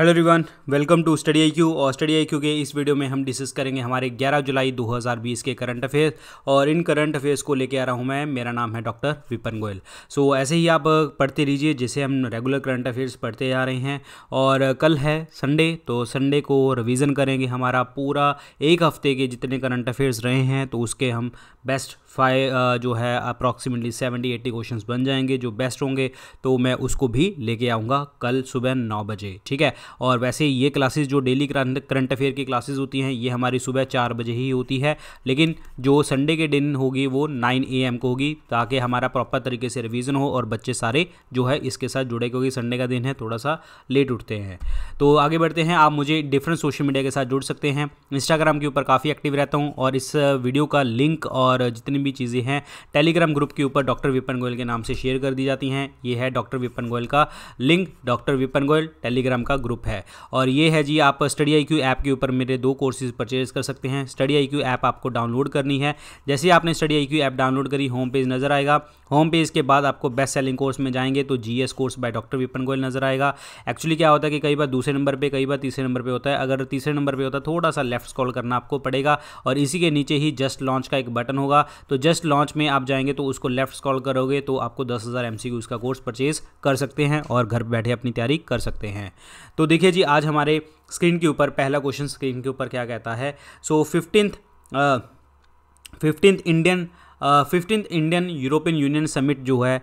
hello everyone welcome to study I Q और study I Q के इस video में हम डिस्कस करेंगे हमारे 11 जुलाई 2020 के करंट अफेयर्स और इन करंट अफेयर्स को लेके आ रहा हूँ मैं मेरा नाम है doctor Vipan Goyal so so, ऐसे ही आप पढ़ते रहिए जैसे हम रेगुलर करंट अफेयर्स पढ़ते आ रहे हैं और कल है संडे तो संडे को रिविज़न करेंगे हमारा पूरा एक हफ्ते के जितने करंट अफेयर्स रहे हैं तो उसके हम बेस्ट फाइव जो है अप्रॉक्सीमेटली सेवेंटी एट्टी क्वेश्चन बन जाएंगे जो बेस्ट होंगे तो मैं उसको भी लेके आऊँगा कल सुबह नौ बजे ठीक है और वैसे ये क्लासेज जो डेली करंट अफेयर की क्लासेज होती हैं ये हमारी सुबह चार बजे ही होती है लेकिन जो संडे के दिन होगी वो नाइन ए को होगी ताकि हमारा प्रॉपर तरीके से रिविज़न हो और बच्चे सारे जो है इसके साथ जुड़े क्योंकि संडे का दिन है थोड़ा सा लेट उठते हैं तो आगे बढ़ते हैं आप मुझे डिफरेंट सोशल मीडिया के साथ जुड़ सकते हैं इंस्टाग्राम के ऊपर काफ़ी एक्टिव रहता हूँ और इस वीडियो का लिंक और जितनी भी चीज़ें हैं टेलीग्राम ग्रुप के ऊपर डॉक्टर विपन गोयल के नाम से शेयर कर दी जाती हैं ये है डॉक्टर विपन गोयल का link doctor Vipan Goyal Telegram का ग्रुप ग्रुप है और ये है जी आप स्टडी आई क्यू ऐप के ऊपर मेरे दो कोर्सेज परचेज कर सकते हैं स्टडी आई क्यू ऐप आपको डाउनलोड करनी है जैसे ही आपने Study I Q app download करी होम पेज नज़र आएगा होम पेज के बाद आपको बेस्ट सेलिंग कोर्स में जाएंगे तो G S course by doctor Vipan Goyal नज़र आएगा एक्चुअली क्या होता है कि कई बार दूसरे नंबर पर कई बार तीसरे नंबर पर होता है अगर तीसरे नंबर पर होता है थोड़ा सा लेफ्ट स्कॉल करना आपको पड़ेगा और इसी के नीचे ही जस्ट लॉन्च का एक बटन होगा तो जस्ट लॉन्च में आप जाएंगे तो उसको लेफ्ट स्कॉल करोगे तो आपको दस हज़ार एम सी का कोर्स परचेज कर सकते हैं और घर बैठे अपनी तैयारी कर सकते हैं तो देखिए जी आज हमारे स्क्रीन के ऊपर पहला क्वेश्चन स्क्रीन के ऊपर क्या कहता है so fifteenth fifteenth Indian fifteen Indian European Union summit जो है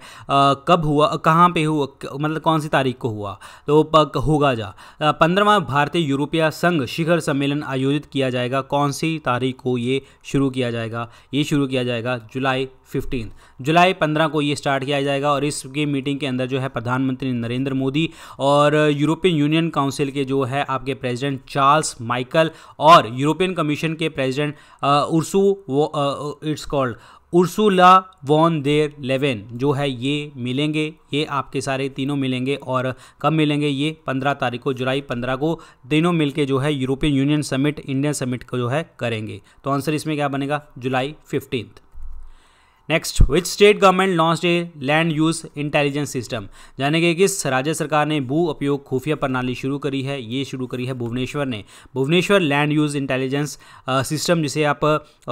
कब हुआ कहाँ पे हुआ मतलब कौन सी तारीख को हुआ तो होगा जा पंद्रहवा भारतीय यूरोपीय संघ शिखर सम्मेलन आयोजित किया जाएगा कौन सी तारीख को ये शुरू किया जाएगा ये शुरू किया जाएगा जुलाई फिफ्टीन जुलाई पंद्रह को ये स्टार्ट किया जाएगा और इसकी मीटिंग के अंदर जो है प्रधानमंत्री नरेंद्र मोदी और यूरोपियन यूनियन काउंसिल के जो है आपके प्रेसिडेंट चार्ल्स माइकल और यूरोपियन कमीशन के प्रेसिडेंट उर्सू वो it's called Ursula von der Leyen जो है ये मिलेंगे ये आपके सारे तीनों मिलेंगे और कब मिलेंगे ये पंद्रह तारीख को जुलाई पंद्रह को तीनों मिलके जो है European Union summit Indian summit को जो है करेंगे तो आंसर इसमें क्या बनेगा July fifteenth next which state government launch a land use intelligence system यानी कि किस राज्य सरकार ने भू उपयोग खुफिया प्रणाली शुरू करी है ये शुरू करी है भुवनेश्वर ने Bhubaneswar land use intelligence system जिसे आप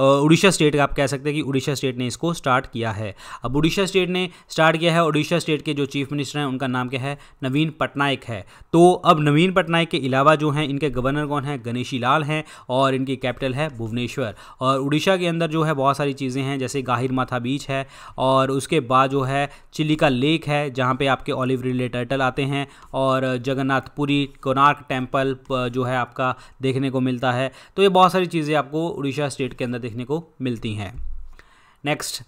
उड़ीसा स्टेट का आप कह सकते हैं कि उड़ीसा स्टेट ने इसको स्टार्ट किया है अब उड़ीसा स्टेट ने स्टार्ट किया है उड़ीसा स्टेट के जो चीफ मिनिस्टर हैं उनका नाम क्या है नवीन पटनायक है तो अब नवीन पटनायक के अलावा जो हैं इनके गवर्नर कौन हैं गणेशी लाल हैं और इनकी कैपिटल है भुवनेश्वर और उड़ीसा के अंदर जो है बहुत सारी चीज़ें हैं जैसे गाहिर माथा बीच है और उसके बाद जो है चिलिका लेक है जहाँ पे आपके ऑलिव रिले टर्टल आते हैं और जगन्नाथपुरी कोनार्क टेम्पल जो है आपका देखने को मिलता है तो ये बहुत सारी चीज़ें आपको उड़ीसा स्टेट के अंदर देखने को मिलती हैं next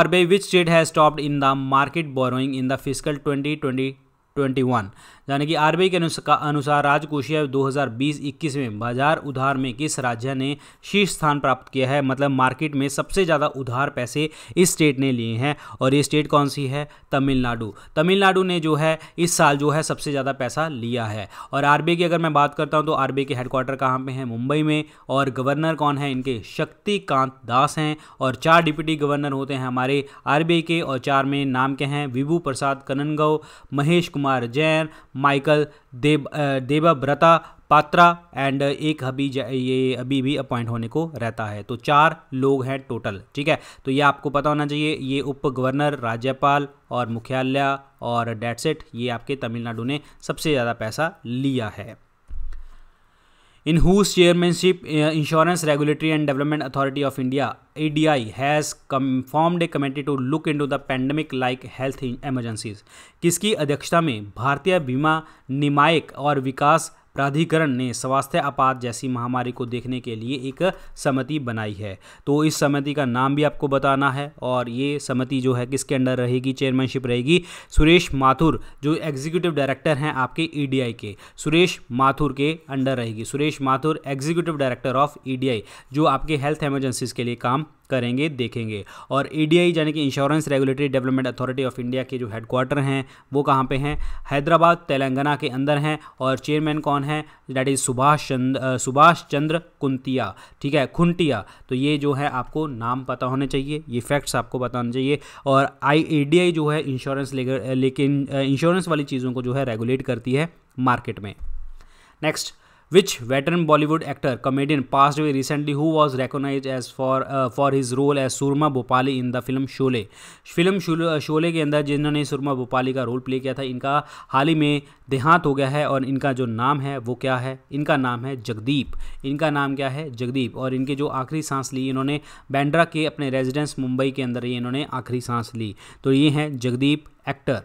R B which state has stopped in the market borrowing in the physical twenty twenty 2021 यानी कि आरबीआई के अनुसार राजकोषीय 2020-21 में बाजार उधार में किस राज्य ने शीर्ष स्थान प्राप्त किया है मतलब मार्केट में सबसे ज़्यादा उधार पैसे इस स्टेट ने लिए हैं और ये स्टेट कौन सी है तमिलनाडु तमिलनाडु ने जो है इस साल जो है सबसे ज़्यादा पैसा लिया है और आर की अगर मैं बात करता हूँ तो आर के हेडक्वार्टर कहाँ पर हैं मुंबई में और गवर्नर कौन है इनके शक्तिकांत दास हैं और चार डिप्टी गवर्नर होते हैं हमारे आर के और चार में नाम के हैं विभू प्रसाद कननगव महेश कुमार कुमार जैन माइकल देव देवाव्रता पात्रा एंड एक अभी ये अभी भी अपॉइंट होने को रहता है तो चार लोग हैं टोटल ठीक है तो ये आपको पता होना चाहिए ये उप गवर्नर राज्यपाल और मुख्यालय और डेट सेट ये आपके तमिलनाडु ने सबसे ज़्यादा पैसा लिया है in whose chairmanship Insurance Regulatory and Development Authority of India A D I has conformed a committee to look in to the pandemic like health emergencies किसकी अध्यक्षता में भारतीय बीमा निमायक और विकास प्राधिकरण ने स्वास्थ्य आपात जैसी महामारी को देखने के लिए एक समिति बनाई है तो इस समिति का नाम भी आपको बताना है और ये समिति जो है किसके अंडर रहेगी चेयरमैनशिप रहेगी सुरेश माथुर जो एग्जीक्यूटिव डायरेक्टर हैं आपके ई e के सुरेश माथुर के अंडर रहेगी Suresh Mathur executive director of E जो आपके हेल्थ एमरजेंसीज के लिए काम करेंगे देखेंगे और ईडीआई e यानी कि Insurance Regulatory Development Authority of India के जो हेडक्वार्टर हैं वो कहाँ पे हैं हैदराबाद तेलंगाना के अंदर हैं और चेयरमैन कौन है डैट इज़ सुभाष चंद्र सुभाष चंद्र कुंतिया ठीक है खुंटिया तो ये जो है आपको नाम पता होने चाहिए ये फैक्ट्स आपको पता होने चाहिए और आई e जो है इंश्योरेंस लेकर लेकिन इंश्योरेंस वाली चीज़ों को जो है रेगुलेट करती है मार्केट में next which veteran Bollywood actor comedian passed away recently who was recognized as for uh, for his role as Surma Bhopali in the film Sholay film Sholay के अंदर जिन्होंने सुरमा भोपाली का रोल प्ले किया था इनका हाल ही में देहांत हो गया है और इनका जो नाम है वो क्या है इनका नाम है जगदीप इनका नाम क्या है जगदीप और इनके जो आखिरी सांस ली इन्होंने बैंड्रा के अपने रेजिडेंस मुंबई के अंदर ये इन्होंने आखिरी सांस ली तो ये हैं Jagdeep actor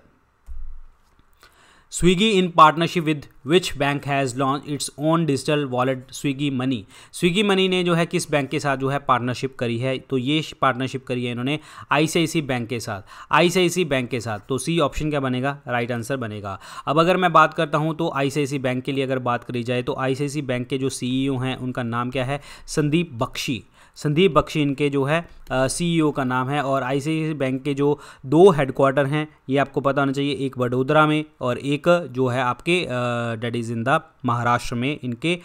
Swiggy in partnership with which bank has launch its own digital wallet Swiggy money Swiggy money ने जो है किस बैंक के साथ जो है पार्टनरशिप करी है तो ये पार्टनरशिप करी है इन्होंने आईसीआईसी बैंक के साथ आईसीआईसी बैंक के साथ तो सी ऑप्शन क्या बनेगा राइट आंसर बनेगा अब अगर मैं बात करता हूँ तो आईसीआईसी बैंक के लिए अगर बात करी जाए तो आईसीआईसी बैंक के जो सीईओ हैं उनका नाम क्या है संदीप बख्शी संदीप बख्शी इनके जो है सीईओ e का नाम है और आईसीआईसी बैंक के जो दो हेडक्वार्टर हैं ये आपको पता होना चाहिए एक वडोदरा में और एक जो है आपके that is in the Maharashtra में इनके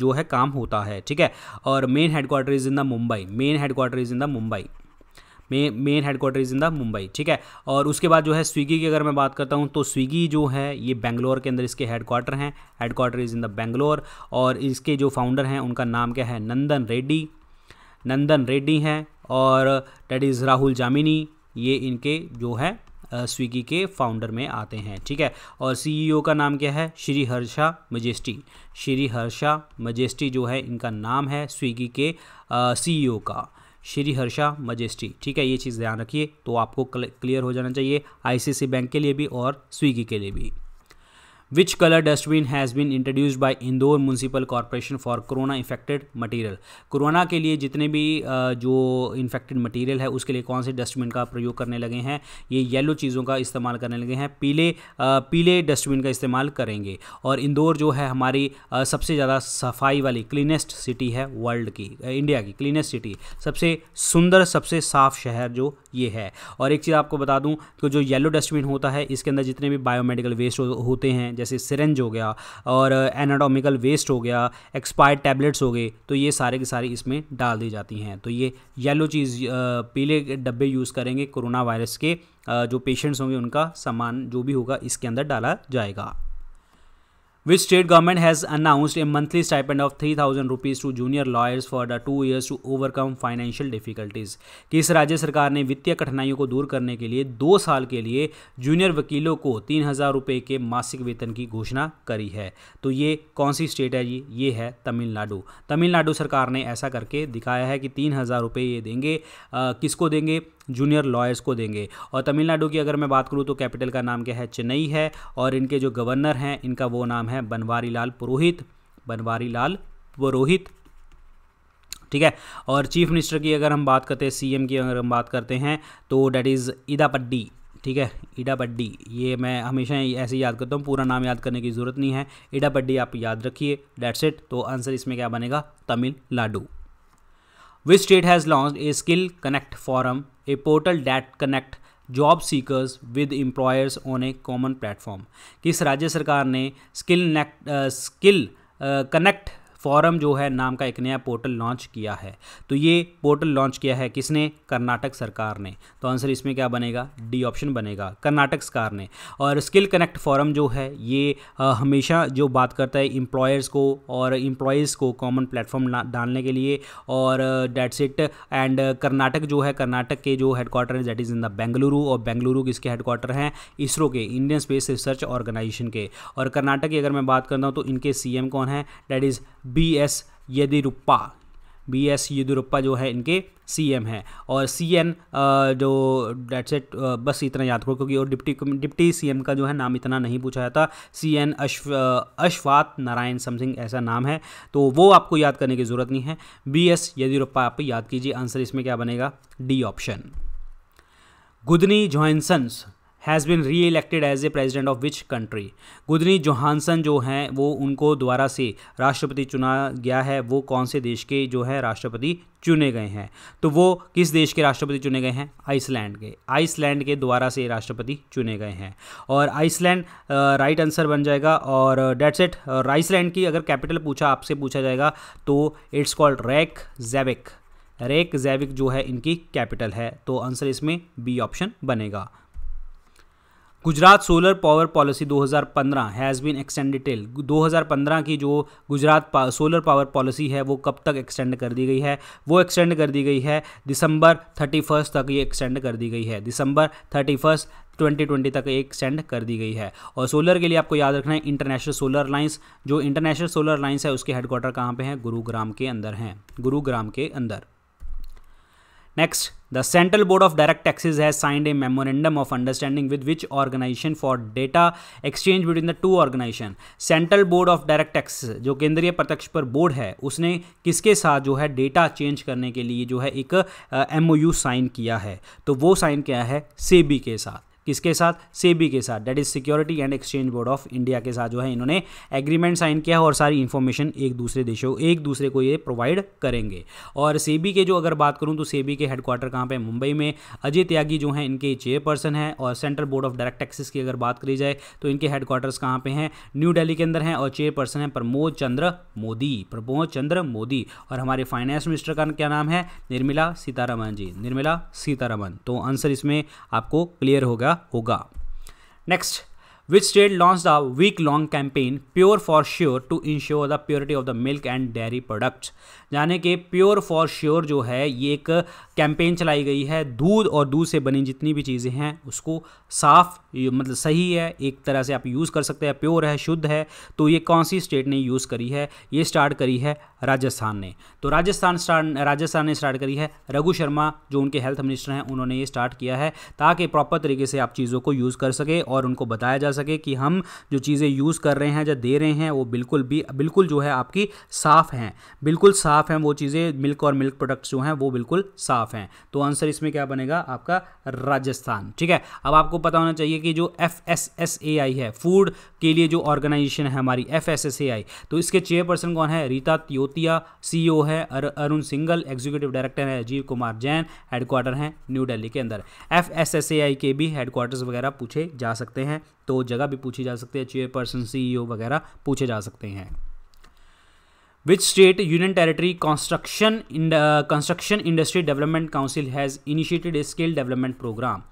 जो है काम होता है ठीक है और main headquarter is in the Mumbai main headquarter is in the Mumbai main headquarter is in the Mumbai ठीक है और उसके बाद जो है स्विगी की अगर मैं बात करता हूँ तो स्विगी जो है ये बेंगलोर के अंदर इसके हेडक्वार्टर हैं headquarter is in the Bangalore और इसके जो फाउंडर हैं उनका नाम क्या है नंदन रेड्डी नंदन रेड्डी हैं और डेट इज़ राहुल जामिनी ये इनके जो है स्विगी के फाउंडर में आते हैं ठीक है और सीईओ e का नाम क्या है श्री हर्षा मजेस्टी श्री हर्षा मजेस्टी जो है इनका नाम है स्विगी के सीईओ e का श्री हर्षा मजेस्टी ठीक है ये चीज़ ध्यान रखिए तो आपको क्लियर हो जाना चाहिए आईसीसी बैंक के लिए भी और स्विगी के लिए भी which colour dustbin has been introduced by Indore municipal corporation for corona infected material corona के लिए जितने भी जो इन्फेक्टेड मटीरियल है उसके लिए कौन से डस्टबिन का प्रयोग करने लगे हैं ये येलो चीज़ों का इस्तेमाल करने लगे हैं पीले पीले डस्टबिन का इस्तेमाल करेंगे और इंदौर जो है हमारी सबसे ज़्यादा सफाई वाली क्लीनेस्ट सिटी है वर्ल्ड की इंडिया की क्लीनेस्ट सिटी सबसे सुंदर सबसे साफ शहर जो ये है और एक चीज़ आपको बता दूँ कि तो जो येलो डस्टबिन होता है इसके अंदर जितने भी बायोमेडिकल वेस्ट होते हैं जैसे सिरेंज हो गया और एनाटॉमिकल uh, वेस्ट हो गया एक्सपायर्ड टैबलेट्स हो गए तो ये सारे के सारे इसमें डाल दी जाती हैं तो ये येलो चीज़ uh, पीले डब्बे यूज़ करेंगे कोरोना वायरस के uh, जो पेशेंट्स होंगे उनका सामान जो भी होगा इसके अंदर डाला जाएगा विच which state government has announced a monthly stipend of 3000 rupees to junior lawyers for the 2 years to overcome financial difficulties किस राज्य सरकार ने वित्तीय कठिनाइयों को दूर करने के लिए दो साल के लिए जूनियर वकीलों को तीन हज़ार रुपये के मासिक वेतन की घोषणा करी है तो ये कौन सी स्टेट है जी ये है तमिलनाडु तमिलनाडु सरकार ने ऐसा करके दिखाया है कि तीन हज़ार रुपये ये देंगे आ, किसको देंगे जूनियर लॉयर्स को देंगे और तमिलनाडु की अगर मैं बात करूँ तो कैपिटल का नाम क्या है चेन्नई है और इनके जो गवर्नर हैं इनका वो नाम है बनवारी लाल पुरोहित बनवारी लाल पुरोहित ठीक है और चीफ मिनिस्टर की अगर हम बात करते हैं सीएम की अगर हम बात करते हैं तो डैट इज़ ईदापड्डी ठीक है इडापड्डी ये मैं हमेशा ऐसे याद करता हूँ पूरा नाम याद करने की ज़रूरत नहीं है इडापड्डी आप याद रखिए डेट्स इट तो आंसर इसमें क्या बनेगा Tamil Nadu which state has launched a skill connect forum a portal that connect job seekers with employers on a common platform kis rajya sarkar ne skill uh, uh, connect skill connect forum जो है नाम का एक नया portal launch किया है तो ये पोर्टल लॉन्च किया है किसने कर्नाटक सरकार ने तो आंसर इसमें क्या बनेगा डी ऑप्शन बनेगा कर्नाटक सरकार ने और स्किल कनेक्ट फॉरम जो है ये हमेशा जो बात करता है इम्प्लॉयर्स को और इम्प्लॉयज़ को कॉमन प्लेटफॉर्म डालने के लिए और डेट्स इट एंड कर्नाटक जो है कर्नाटक के जो हेडक्वार्टर है that is in the Bengaluru और बेंगलुरु किसके हेडक्वार्टर हैं इसरो के इंडियन स्पेस रिसर्च ऑर्गेनाइजेशन के और कर्नाटक की अगर मैं बात करता हूँ तो इनके सी कौन है that is B S Yediyurappa B S Yediyurappa जो है इनके सी एम है और सी एन जो डेट सेट बस इतना याद करो क्योंकि और डिप्टी डिप्टी सी एम का जो है नाम इतना नहीं पूछा जाता सी एन अश्व अश्वात नारायण समथिंग ऐसा नाम है तो वो आपको याद करने की ज़रूरत नहीं है बी एस येदियुरप्पा आप याद कीजिए आंसर इसमें क्या बनेगा D option Gudni Johannesson has been re elected as a president of which country Gudni Johannesson जो हैं वो उनको दोबारा से राष्ट्रपति चुना गया है वो कौन से देश के जो है राष्ट्रपति चुने गए हैं तो वो किस देश के राष्ट्रपति चुने गए हैं आइसलैंड के आइसलैंड के द्वारा से राष्ट्रपति चुने गए हैं और आइसलैंड राइट आंसर बन जाएगा और डेट्स इट और आइसलैंड की अगर कैपिटल पूछा आपसे पूछा जाएगा तो इट्स कॉल्ड रैक जैविक रेक जैविक जो है इनकी कैपिटल है तो आंसर इसमें बी ऑप्शन बनेगा Gujarat solar power policy 2015 has been extend till 2015 की जो गुजरात पा, सोलर पावर पॉलिसी है वो कब तक एक्सटेंड कर दी गई है वो एक्सटेंड कर दी गई है दिसंबर 31 तक ये एक्सटेंड कर दी गई है दिसंबर 31 2020 तक एक सेंड कर दी गई है और सोलर के लिए आपको याद रखना है इंटरनेशनल सोलर लाइन्स जो इंटरनेशनल सोलर लाइंस है उसके हेडक्वार्टर कहाँ पे हैं गुरुग्राम के अंदर हैं गुरुग्राम के अंदर next the Central Board of Direct Taxes has signed a memorandum of understanding with which organisation for data exchange between the two organisation Central Board of Direct tax जो केंद्रीय प्रत्यक्ष पर बोर्ड है उसने किसके साथ जो है डेटा चेंज करने के लिए जो है एक एम ओ यू साइन किया है तो वो साइन क्या है सेबी के साथ किसके साथ सेबी के साथ that is Security and Exchange Board of India के साथ जो है इन्होंने एग्रीमेंट साइन किया और सारी इन्फॉर्मेशन एक दूसरे देशों एक दूसरे को ये प्रोवाइड करेंगे और सेबी के जो अगर बात करूँ तो सेबी के हेडक्वार्टर कहाँ पर मुंबई में अजय त्यागी जो हैं इनके चेयरपर्सन हैं और Central Board of Direct Taxes की अगर बात करी जाए तो इनके हेडक्वार्टर्स कहाँ पे हैं न्यू डेली के अंदर हैं और चेयरपर्सन हैं प्रमोद चंद्र मोदी प्रमोद चंद्र मोदी और हमारे फाइनेंस मिनिस्टर का क्या नाम है निर्मला सीतारमन जी निर्मला सीतारमन तो आंसर इसमें आपको क्लियर होगा होगा next which state launch the week long campaign pure for sure to ensure the purity of the milk and dairy products यानी कि प्योर फॉर श्योर जो है ये एक कैंपेन चलाई गई है दूध और दूध से बनी जितनी भी चीज़ें हैं उसको साफ मतलब सही है एक तरह से आप यूज़ कर सकते हैं प्योर है शुद्ध है तो ये कौन सी स्टेट ने यूज़ करी है ये स्टार्ट करी है राजस्थान ने तो राजस्थान स्टार्ट राजस्थान ने स्टार्ट करी है रघु शर्मा जो उनके हेल्थ मिनिस्टर हैं उन्होंने ये स्टार्ट किया है ताकि प्रॉपर तरीके से आप चीज़ों को यूज़ कर सके और उनको बताया जा सके कि हम जो चीज़ें यूज़ कर रहे हैं या दे रहे हैं वो बिल्कुल भी बिल्कुल जो है आपकी साफ़ हैं बिल्कुल साफ़ हैं वो चीज़ें मिल्क और मिल्क प्रोडक्ट्स जो हैं वो बिल्कुल साफ़ हैं तो आंसर इसमें क्या बनेगा आपका राजस्थान ठीक है अब आपको पता होना चाहिए कि जो एफ है फूड के लिए जो ऑर्गेनाइजेशन है हमारी एफ तो इसके चेयरपर्सन कौन है रीता त्योतिया सी ओ e है अरुण सिंगल एग्जीक्यूटिव डायरेक्टर है अजीव कुमार जैन हेडक्वार्टर हैं न्यू दिल्ली के अंदर एफ के भी हेडक्वार्टर्स वगैरह पूछे जा सकते हैं तो जगह भी पूछी जा सकती है चेयरपर्सन सीईओ वगैरह पूछे जा सकते हैं which state union territory construction construction industry development council has initiated skill development programme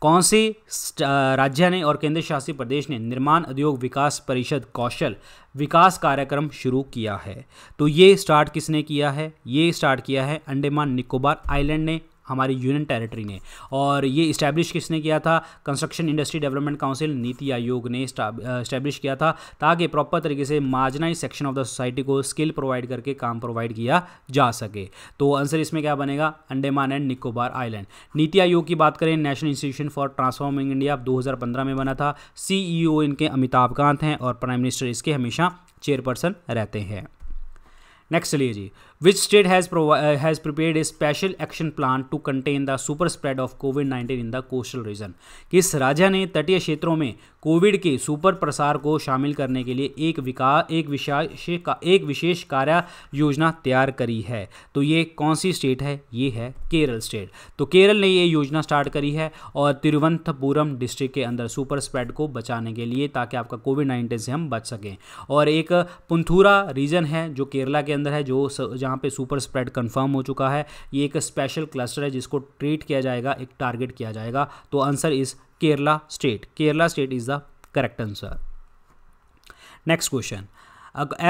कौन से uh, राज्य ने और केंद्र शासित प्रदेश ने निर्माण उद्योग विकास परिषद कौशल विकास कार्यक्रम शुरू किया है तो ये स्टार्ट किसने किया है ये स्टार्ट किया है अंडेमान निकोबार आइलैंड ने हमारी यूनियन टेरिटरी ने और ये इस्टेब्लिश किसने किया था कंस्ट्रक्शन इंडस्ट्री डेवलपमेंट काउंसिल नीति आयोग ने इस्टेब्लिश किया था ताकि प्रॉपर तरीके से माजनाई सेक्शन ऑफ द सोसाइटी को स्किल प्रोवाइड करके काम प्रोवाइड किया जा सके तो आंसर इसमें क्या बनेगा अंडेमान एंड निकोबार आइलैंड नीति आयोग की बात करें National Institution for Transforming India दो में बना था सी e इनके अमिताभ कांत हैं और प्राइम मिनिस्टर इसके हमेशा चेयरपर्सन रहते हैं नेक्स्ट चलिए जी Which state has, uh, has prepared a special action plan to contain the super spread of कोविड-19 इन द कोस्टल रीजन किस राज्य ने तटीय क्षेत्रों में कोविड के सुपर प्रसार को शामिल करने के लिए एक विकास एक विशेष एक विशेष कार्य योजना तैयार करी है तो ये कौन सी स्टेट है ये है केरल स्टेट तो केरल ने ये योजना स्टार्ट करी है और तिरुवंतपुरम डिस्ट्रिक्ट के अंदर सुपर स्प्रेड को बचाने के लिए ताकि आपका कोविड नाइन्टीन से हम बच सकें और एक पुंथुरा रीजन है जो केरला के अंदर है जो जहाँ पे सुपर स्प्रेड कंफर्म हो चुका है ये एक स्पेशल क्लस्टर है जिसको ट्रीट किया जाएगा एक टारगेट किया जाएगा तो answer is Kerala state Kerala state is the correct answer next question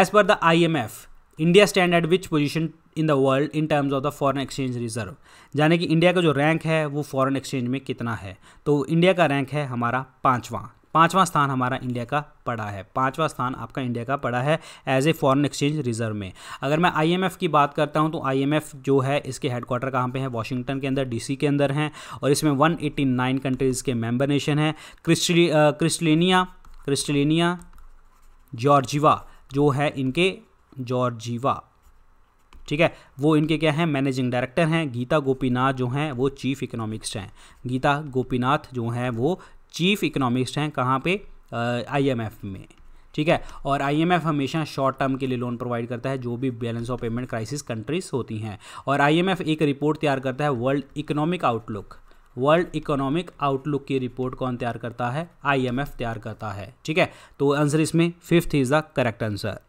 as per the I M F India stand at which position in the world in terms of the foreign exchange reserve यानी कि India का जो rank है वो foreign exchange में कितना है तो इंडिया का रैंक है हमारा पाँचवा पाँचवा स्थान हमारा इंडिया का पड़ा है पाँचवा स्थान आपका इंडिया का पड़ा है as a foreign exchange reserve में अगर मैं आईएमएफ की बात करता हूँ तो आईएमएफ जो है इसके हेडक्वार्टर कहाँ पे है वाशिंगटन के अंदर डीसी के अंदर हैं और इसमें 189 कंट्रीज़ के मेंबर नेशन हैं क्रिस्टलिनिया क्रिस्टलिनिया जॉर्जिवा जो है इनके जॉर्जिवा ठीक है वो इनके क्या हैं मैनेजिंग डायरेक्टर हैं गीता गोपीनाथ जो हैं वो चीफ इकोनॉमिक्स हैं गीता गोपीनाथ जो हैं वो चीफ इकोनॉमिस्ट हैं कहाँ पे आईएमएफ में ठीक है और आईएमएफ हमेशा शॉर्ट टर्म के लिए लोन प्रोवाइड करता है जो भी balance of payment crisis countries होती हैं और आईएमएफ एक रिपोर्ट तैयार करता है world economic outlook world economic outlook की रिपोर्ट कौन तैयार करता है आईएमएफ तैयार करता है ठीक है तो आंसर इसमें fifth is the correct answer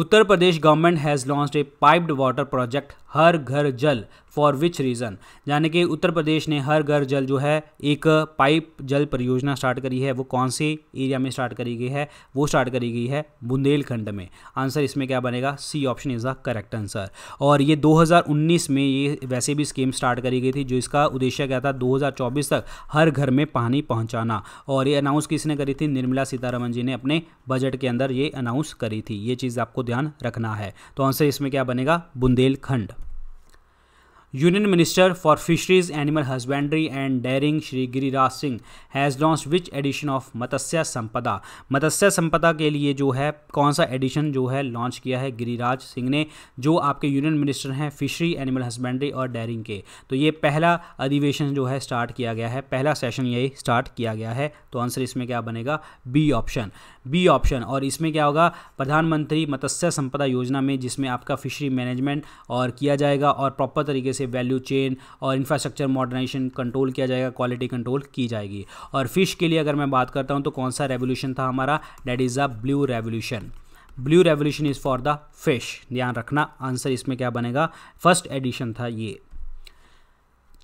Uttar Pradesh government has launch a piped water project Har Ghar Jal for which reason यानी कि उत्तर प्रदेश ने हर घर जल जो है एक पाइप जल परियोजना स्टार्ट करी है वो कौन से एरिया में स्टार्ट करी गई है वो स्टार्ट करी गई है बुंदेलखंड में आंसर इसमें क्या बनेगा C option is the correct answer और ये 2019 में ये वैसे भी स्कीम स्टार्ट करी गई थी जो इसका उद्देश्य क्या था 2024 तक हर घर में पानी पहुँचाना और ये अनाउंस किसने करी थी निर्मला सीतारमन जी ने अपने बजट के अंदर ये अनाउंस करी थी ये चीज़ आपको ध्यान रखना है तो आंसर इसमें क्या बनेगा Bundelkhand union minister for fisheries animal husbandry and dairying Shri Giriraj Singh has launch which edition of Matsya Sampada Matsya संपदा के लिए जो है कौन सा एडिशन जो है लॉन्च किया है गिरिराज सिंह ने जो आपके यूनियन मिनिस्टर हैं फिशरी एनिमल हस्बेंड्री और डेयरिंग के तो ये पहला अधिवेशन जो है स्टार्ट किया गया है पहला सेशन यही स्टार्ट किया गया है तो आंसर इसमें क्या बनेगा बी ऑप्शन बी ऑप्शन और इसमें क्या होगा प्रधानमंत्री मत्स्य संपदा योजना में जिसमें आपका फिशरी मैनेजमेंट और किया जाएगा और प्रॉपर तरीके से वैल्यू चेन और इंफ्रास्ट्रक्चर मॉडर्नाइजेशन कंट्रोल किया जाएगा क्वालिटी कंट्रोल की जाएगी और फिश के लिए अगर मैं बात करता हूँ तो कौन सा रेवोल्यूशन था हमारा that is a blue revolution blue revolution is for the fish ध्यान रखना आंसर इसमें क्या बनेगा फर्स्ट एडिशन था ये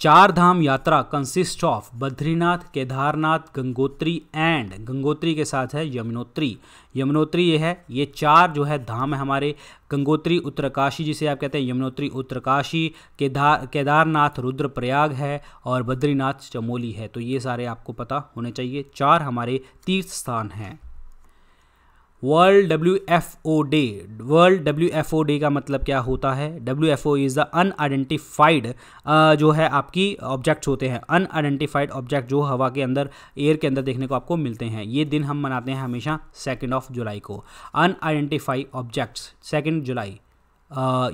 Char Dham Yatra consist of Badrinath Kedarnath Gangotri and Gangotri के साथ है यमुनोत्री यमुनोत्री ये है ये चार जो है धाम है हमारे गंगोत्री उत्तरकाशी जिसे आप कहते हैं यमुनोत्री उत्तरकाशी केदार केदारनाथ रुद्रप्रयाग है और बद्रीनाथ चमोली है तो ये सारे आपको पता होने चाहिए चार हमारे तीर्थ स्थान हैं world W F O day world W F O day का मतलब क्या होता है W F O is the unidentified जो है आपकी ऑब्जेक्ट्स होते हैं अनआइडेंटिफाइड ऑब्जेक्ट जो हवा के अंदर एयर के अंदर देखने को आपको मिलते हैं ये दिन हम मनाते हैं हमेशा सेकेंड ऑफ जुलाई को आइडेंटिफाई ऑब्जेक्ट्स सेकेंड जुलाई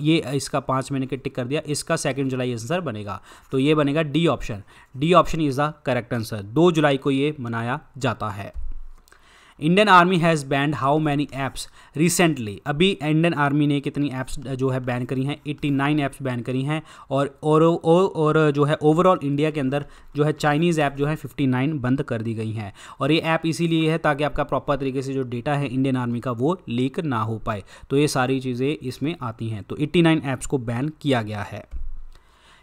ये इसका पाँच महीने के टिक कर दिया इसका सेकेंड जुलाई आंसर बनेगा तो ये बनेगा D option D option is the correct answer दो जुलाई को ये मनाया जाता है Indian army has banned how many apps recently अभी इंडियन आर्मी ने कितनी ऐप्स जो है बैन करी हैं 89 ऐप्स बैन करी हैं और और, और, और जो है ओवरऑल इंडिया के अंदर जो है चाइनीज़ ऐप जो है 59 बंद कर दी गई हैं और ये ऐप इसीलिए है ताकि आपका प्रॉपर तरीके से जो डेटा है इंडियन आर्मी का वो लीक ना हो पाए तो ये सारी चीज़ें इसमें आती हैं तो नाइन ऐप्स को बैन किया गया है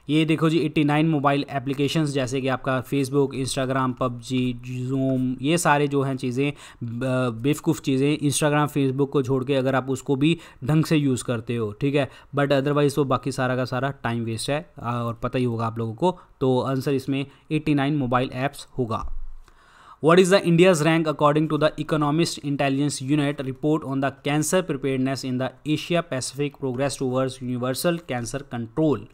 ये देखो जी 89 मोबाइल एप्लीकेशन जैसे कि आपका फेसबुक इंस्टाग्राम पबजी जूम ये सारे जो हैं चीज़ें बेवकूफ़ चीज़ें इंस्टाग्राम फेसबुक को छोड़ के अगर आप उसको भी ढंग से यूज़ करते हो ठीक है बट अदरवाइज़ वो तो बाकी सारा का सारा टाइम वेस्ट है और पता ही होगा आप लोगों को तो आंसर इसमें 89 मोबाइल ऐप्स होगा what is the India's rank according to the Economist Intelligence Unit report on the cancer preparedness in the Asia Pacific progress towards universal cancer control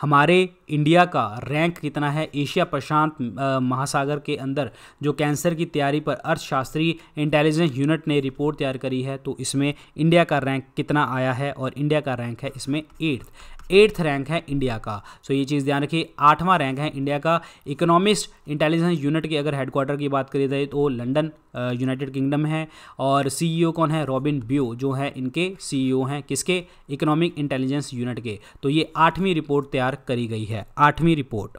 हमारे इंडिया का रैंक कितना है एशिया प्रशांत महासागर के अंदर जो कैंसर की तैयारी पर अर्थशास्त्री इंटेलिजेंस यूनिट ने रिपोर्ट तैयार करी है तो इसमें इंडिया का रैंक कितना आया है और इंडिया का रैंक है इसमें एट्थ एट्थ रैंक है इंडिया का सो ये चीज़ ध्यान रखिए आठवां रैंक है इंडिया का इकोनॉमिस्ट इंटेलिजेंस यूनिट की अगर हेडक्वार्टर की बात करी जाए तो लंडन यूनाइटेड किंगडम है और सीईओ e कौन है रॉबिन ब्यू जो है इनके सीईओ e हैं किसके इकोनॉमिक इंटेलिजेंस यूनिट के तो ये आठवीं रिपोर्ट तैयार करी गई है आठवीं रिपोर्ट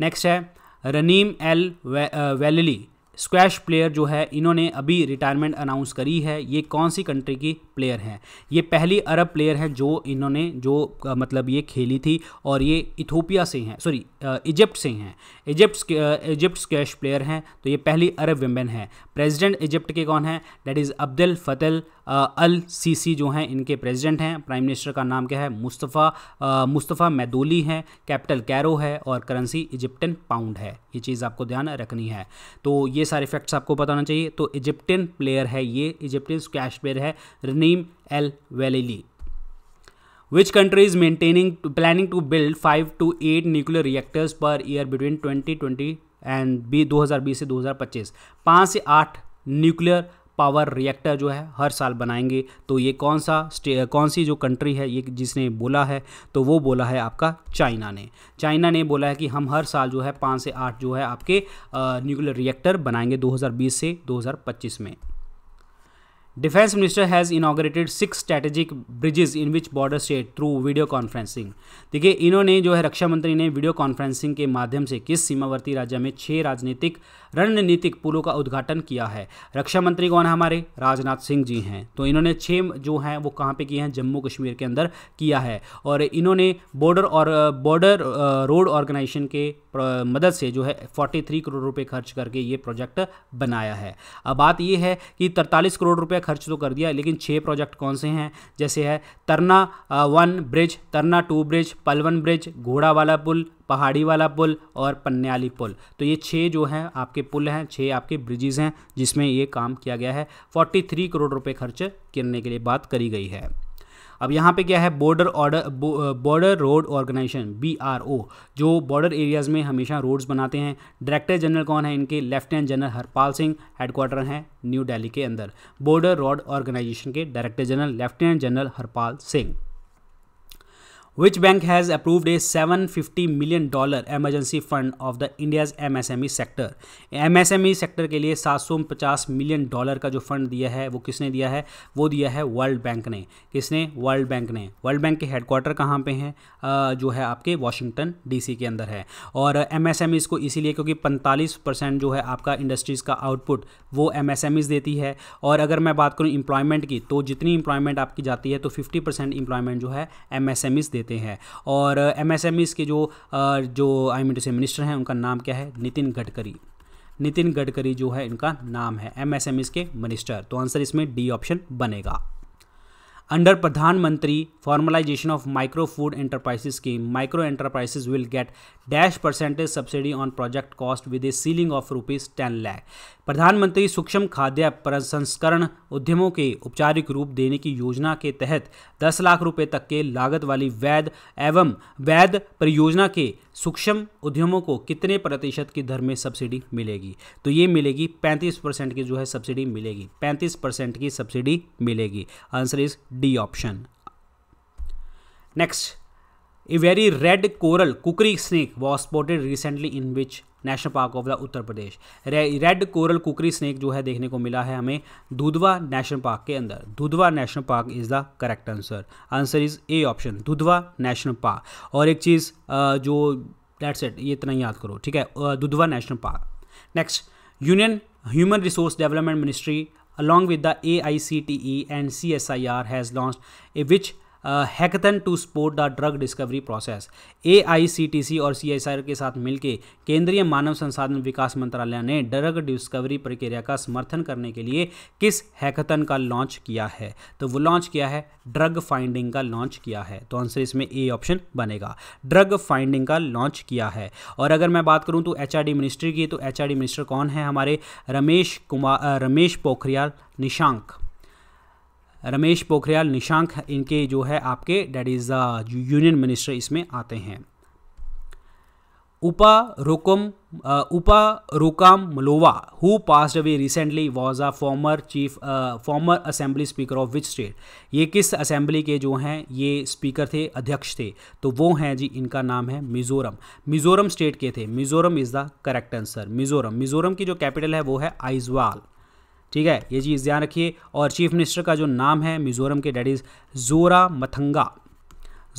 नेक्स्ट है रनीम एल वे, वेलली स्क्वैश प्लेयर जो है इन्होंने अभी रिटायरमेंट अनाउंस करी है ये कौन सी कंट्री की प्लेयर हैं ये पहली अरब प्लेयर हैं जो इन्होंने जो आ, मतलब ये खेली थी और ये इथोपिया से हैं सॉरी इजिप्ट से हैं इजिप्ट इजिप्ट स्क्वैश प्लेयर हैं तो ये पहली अरब वेमेन है प्रेसिडेंट इजिप्ट के कौन हैं that is Abdul Fattah El Sisi जो हैं इनके प्रेसिडेंट हैं प्राइम मिनिस्टर का नाम क्या है मुस्तफ़ा मुस्तफ़ा मैदोली हैं कैपिटल कैरो है और करेंसी इजिप्टन पाउंड है ये चीज़ आपको ध्यान रखनी है तो ये सारे फैक्ट्स आपको पता होना चाहिए तो इजिप्टियन प्लेयर है ये इजिप्टन कैश प्लेयर है Raneem El Weleily which country is maintaining planning to build reactors to year nuclear reactors per year between 2020 and बीस से दो हज़ार पच्चीस पाँच से आठ न्यूक्लियर पावर रिएक्टर जो है हर साल बनाएंगे तो ये कौन सा कौन सी जो कंट्री है ये जिसने बोला है तो वो बोला है आपका चाइना ने चाइना ने बोला है कि हम हर साल जो है पाँच से आठ जो है आपके न्यूक्लियर रिएक्टर बनाएंगे 2020 से 2025 में defence minister has inaugurated six strategic bridges in which border state through video conferencing देखिए इन्होंने जो है रक्षा मंत्री ने वीडियो कॉन्फ्रेंसिंग के माध्यम से किस सीमावर्ती राज्य में छः राजनीतिक रणनीतिक पुलों का उद्घाटन किया है रक्षा मंत्री कौन है हमारे राजनाथ सिंह जी हैं तो इन्होंने छः जो हैं वो कहाँ पर किए हैं जम्मू कश्मीर के अंदर किया है और इन्होंने बॉर्डर और बॉर्डर रोड ऑर्गेनाइजेशन के मदद से जो है फोर्टी करोड़ रुपये खर्च करके ये प्रोजेक्ट बनाया है अब बात ये है कि तरतालीस करोड़ रुपया खर्च तो कर दिया लेकिन छः प्रोजेक्ट कौन से हैं जैसे है Tarna one bridge Tarna two bridge Palwan bridge घोड़ा वाला पुल पहाड़ी वाला पुल और पन्याली पुल तो ये छः जो हैं आपके पुल हैं छः आपके ब्रिजेज़ हैं जिसमें ये काम किया गया है फोर्टी थ्री करोड़ रुपये खर्च करने के लिए बात करी गई है अब यहाँ पे क्या है border order border road organisation B R O जो बॉर्डर एरियाज़ में हमेशा रोड्स बनाते हैं डायरेक्टर जनरल कौन है इनके lieutenant general Harpal Singh headquarter हैं न्यू दिल्ली के अंदर बॉर्डर रोड ऑर्गेनाइजेशन के director general lieutenant general Harpal Singh which bank has approved a seven fifty million dollar emergency fund of the India's M S M of sector M S M E sector के लिए सात सौ पचास million dollar का जो fund दिया है वो किसने दिया है वो दिया है वर्ल्ड बैंक ने किसने वर्ल्ड बैंक ने वर्ल्ड बैंक के हेडक्वार्टर कहाँ पर हैं जो है आपके वाशिंगटन सी के अंदर है और एम एस एम को इसीलिए क्योंकि पैंतालीस परसेंट जो है आपका इंडस्ट्रीज़ का आउटपुट वो एम एस एम देती है और अगर मैं बात करूँ एम्प्लॉयमेंट की तो जितनी एम्प्लॉयमेंट आपकी जाती है तो फिफ्टी परसेंट जो है एम एस एम देती देते हैं और एमएसएमईस e के जो जो I mean to say minister हैं उनका नाम क्या है नितिन गडकरी नितिन गडकरी जो है इनका नाम है एमएसएमईस e के मिनिस्टर तो आंसर इसमें डी ऑप्शन बनेगा अंडर प्रधानमंत्री formalisation of micro food enterprises scheme micro enterprises will get dash percentage subsidy on project cost with a ceiling of rupees ten lakh प्रधानमंत्री सूक्ष्म खाद्य प्रसंस्करण उद्यमों के औपचारिक रूप देने की योजना के तहत 10 लाख रुपए तक के लागत वाली वैध एवं वैध परियोजना के सूक्ष्म उद्यमों को कितने प्रतिशत की दर में सब्सिडी मिलेगी तो ये मिलेगी 35 परसेंट की जो है सब्सिडी मिलेगी 35 परसेंट की सब्सिडी मिलेगी answer is D option next a very red coral kukri snake was spotted recently in which national park of the Uttar Pradesh red coral kukri snake जो है देखने को मिला है हमें दुधवा नेशनल पार्क के अंदर Dudhwa national park is the correct answer answer is A option Dudhwa national park और एक चीज़ जो डेट्स इट ये इतना याद करो ठीक है Dudhwa national park next union human resource development ministry along with the AICTE and CSIR has launched a which hackathon to support the drug discovery process A और सी के साथ मिलकर केंद्रीय मानव संसाधन विकास मंत्रालय ने ड्रग डिस्कवरी प्रक्रिया का समर्थन करने के लिए किस हैकथन का लॉन्च किया है तो वो लॉन्च किया है ड्रग फाइंडिंग का लॉन्च किया है तो आंसर इसमें ए ऑप्शन बनेगा ड्रग फाइंडिंग का लॉन्च किया है और अगर मैं बात करूं तो एच मिनिस्ट्री की तो एच मिनिस्टर कौन है हमारे रमेश कुमार रमेश पोखरियाल निशांक रमेश पोखरियाल निशांक इनके जो है आपके that is the union minister इसमें आते हैं Upa Rokam uh, Upa Rokamlova who passed away recently was a former chief former assembly speaker of which state ये किस असेंबली के जो हैं ये स्पीकर थे अध्यक्ष थे तो वो हैं जी इनका नाम है मिज़ोरम मिज़ोरम स्टेट के थे Mizoram is the correct answer Mizoram Mizoram की जो कैपिटल है वो है आइजवाल ठीक है ये चीज़ ध्यान रखिए और चीफ मिनिस्टर का जो नाम है मिजोरम के डैट इज़ जोरा मथंगा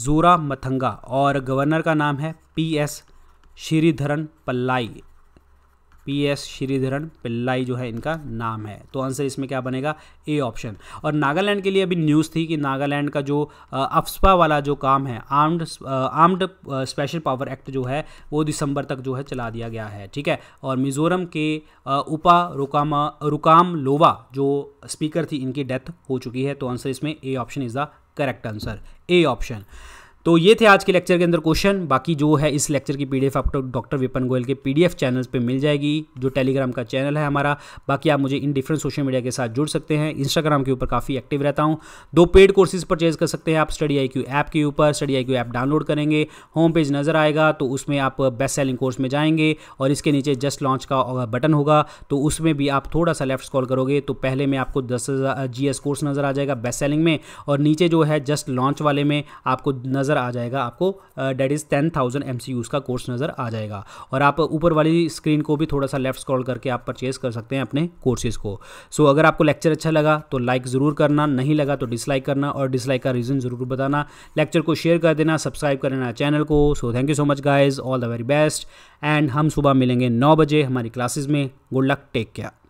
जोरा मथंगा और गवर्नर का नाम है P S Sreedharan Pillai P S Sreedharan Pillai जो है इनका नाम है तो आंसर इसमें क्या बनेगा ए ऑप्शन और नागालैंड के लिए अभी न्यूज़ थी कि नागालैंड का जो अफसपा वाला जो काम है armed armed special power act जो है वो दिसंबर तक जो है चला दिया गया है ठीक है और मिजोरम के उपा रुकामा रुकाम लोवा जो स्पीकर थी इनकी डेथ हो चुकी है तो आंसर इसमें A option is the correct answer A option तो ये थे आज के लेक्चर के अंदर क्वेश्चन बाकी जो है इस लेक्चर की पीडीएफ आपको डॉक्टर विपन गोयल के पीडीएफ चैनल्स पे मिल जाएगी जो टेलीग्राम का चैनल है हमारा बाकी आप मुझे इन डिफरेंट सोशल मीडिया के साथ जुड़ सकते हैं इंस्टाग्राम के ऊपर काफ़ी एक्टिव रहता हूँ दो पेड कोर्सेज परचेज कर सकते हैं आप स्टडी आई ऐप के ऊपर स्टडी आई ऐप डाउनलोड करेंगे होम पेज नज़र आएगा तो उसमें आप बेस्ट सेलिंग कोर्स में जाएंगे और इसके नीचे जस्ट लॉन्च का बटन होगा तो उसमें भी आप थोड़ा सा लेफ्ट स्कॉल करोगे तो पहले में आपको दस जी कोर्स नज़र आ जाएगा बेस्ट सेलिंग में और नीचे जो है जस्ट लॉन्च वाले में आपको नज़र नज़र आ जाएगा आपको that is ten thousand M का कोर्स नज़र आ जाएगा और आप ऊपर वाली स्क्रीन को भी थोड़ा सा लेफ्ट स्क्रॉल करके आप परचेज़ कर सकते हैं अपने कोर्सेज़ को सो so, अगर आपको लेक्चर अच्छा लगा तो लाइक ज़रूर करना नहीं लगा तो डिसलाइक करना और डिसलाइक का रीज़न ज़रूर बताना लेक्चर को शेयर कर देना सब्सक्राइब कर देना चैनल को so thank you so much guys all the very best and हम सुबह मिलेंगे नौ बजे हमारी क्लासेज में गुड लक टेक केयर